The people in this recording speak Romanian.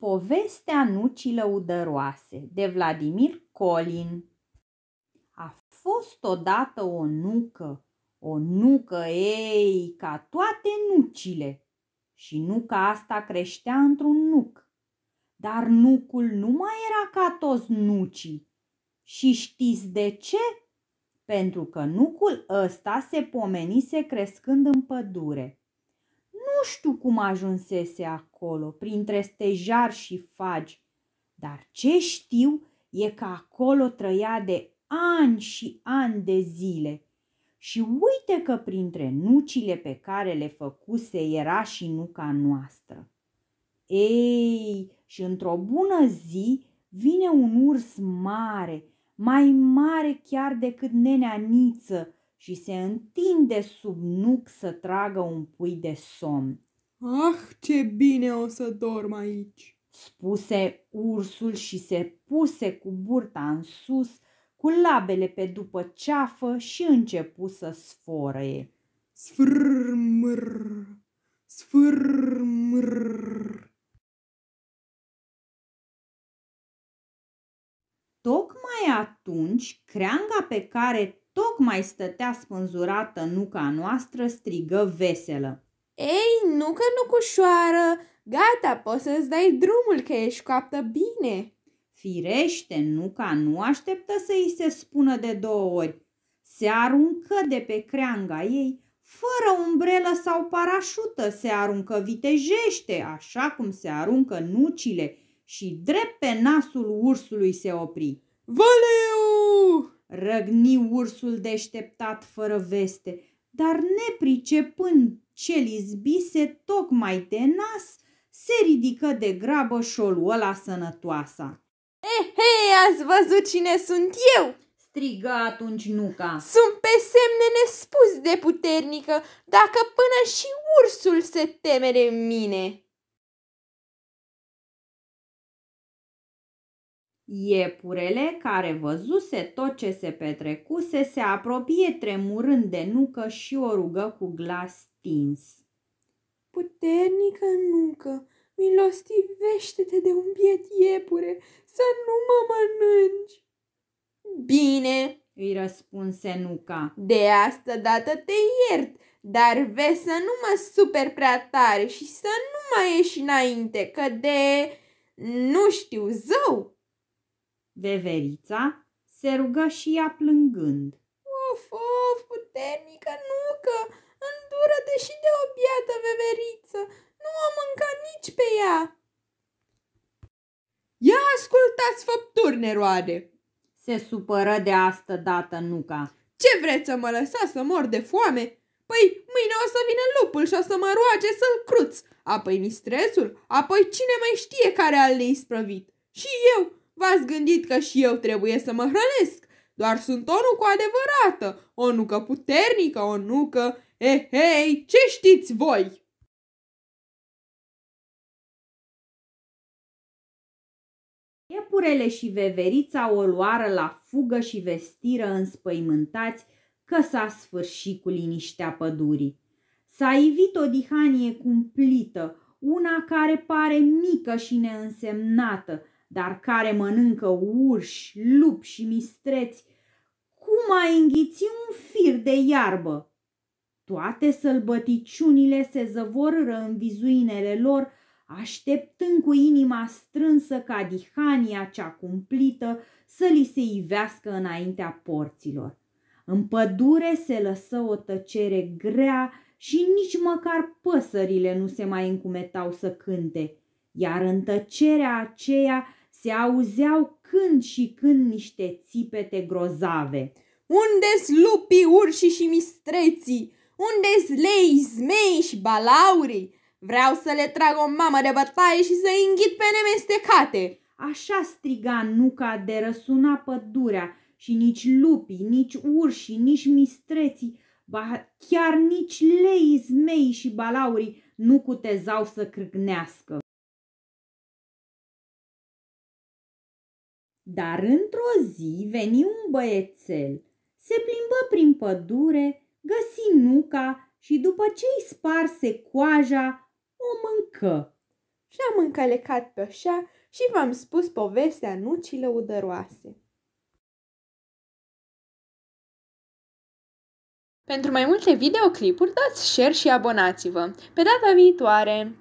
Povestea nucii lăudăroase de Vladimir Colin A fost odată o nucă, o nucă, ei, ca toate nucile. Și nuca asta creștea într-un nuc. Dar nucul nu mai era ca toți nucii. Și știți de ce? Pentru că nucul ăsta se pomenise crescând în pădure – nu știu cum ajunsese acolo, printre stejar și fagi, dar ce știu e că acolo trăia de ani și ani de zile. Și uite că printre nucile pe care le făcuse era și nuca noastră. Ei, și într-o bună zi vine un urs mare, mai mare chiar decât nenea Niță, și se întinde sub nuc să tragă un pui de somn. Ah, ce bine o să dorm aici! spuse ursul și se puse cu burta în sus, cu labele pe după ceafă și începu să sforăie. Sfârmr, sfârmr. Tocmai atunci, creanga pe care tocmai stătea spânzurată nuca noastră, strigă veselă. Ei, nucă nucușoară, gata, poți să-ți dai drumul că ești coaptă bine. Firește, nuca nu așteptă să îi se spună de două ori. Se aruncă de pe creanga ei, fără umbrelă sau parașută, se aruncă vitejește, așa cum se aruncă nucile și drept pe nasul ursului se opri. Valeu! Răgni ursul deșteptat fără veste, dar nepricepând ce izbise tocmai de nas, se ridică de grabă șolul ăla sănătoasa. Hei, eh, eh, ați văzut cine sunt eu? strigă atunci nuca. Sunt pe semne nespus de puternică, dacă până și ursul se teme de mine. Iepurele, care văzuse tot ce se petrecuse, se apropie tremurând de nucă și o rugă cu glas tins. Puternică nucă, milostivește-te de un biet iepure, să nu mă mănânci! Bine, îi răspunse nuca, de asta dată te iert, dar vezi să nu mă super prea tare și să nu mai ieși înainte, că de... nu știu zău! Veverița se rugă și ea plângând. Of, of, puternică nucă, îndură de și de o biată veveriță, nu o mânca nici pe ea. Ia ascultați făpturi neroade, se supără de astă dată nuca. Ce vreți să mă lăsați să mor de foame? Păi mâine o să vină lupul și o să mă roage să-l cruț, apoi mistrețul, apoi cine mai știe care al isprăvit. Și eu, V-ați gândit că și eu trebuie să mă hrănesc, doar sunt o nucă adevărată, o nucă puternică, o nucă... Hei, ce știți voi?" Iepurele și veverița o luară la fugă și vestiră înspăimântați că s-a sfârșit cu liniștea pădurii. S-a ivit o dihanie cumplită, una care pare mică și neînsemnată, dar care mănâncă urși, lupi și mistreți, cum ai înghiți un fir de iarbă? Toate sălbăticiunile se zăvoră în vizuinele lor, așteptând cu inima strânsă ca dihania cea cumplită să li se ivească înaintea porților. În pădure se lăsă o tăcere grea și nici măcar păsările nu se mai încumetau să cânte, iar în tăcerea aceea se auzeau când și când niște țipete grozave. Unde-s lupii, urși și mistreții? Unde-s lei, zmei și balaurii? Vreau să le trag o mamă de bătaie și să-i înghit pe nemestecate!" Așa striga nuca de răsuna pădurea și nici lupii, nici urși, nici mistreții, ba chiar nici lei, zmei și balaurii nu cutezau să crâgnească. Dar într-o zi veni un băiețel, se plimbă prin pădure, găsi nuca și după ce îi sparse coaja, o mâncă. Și am încălecat pe așa și v-am spus povestea nucii lăudăroase. Pentru mai multe videoclipuri, dați share și abonați-vă. Pe data viitoare!